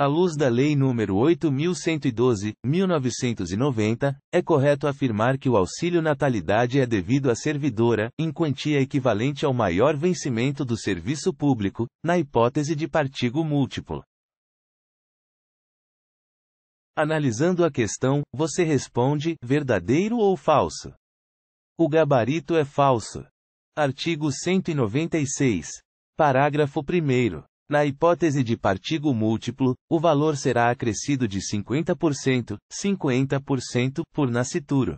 À luz da Lei nº 8.112, 1990, é correto afirmar que o auxílio natalidade é devido à servidora, em quantia equivalente ao maior vencimento do serviço público, na hipótese de partigo múltiplo. Analisando a questão, você responde: verdadeiro ou falso? O gabarito é falso. Artigo 196. Parágrafo 1. Na hipótese de partigo múltiplo, o valor será acrescido de 50%, 50%, por nascituro.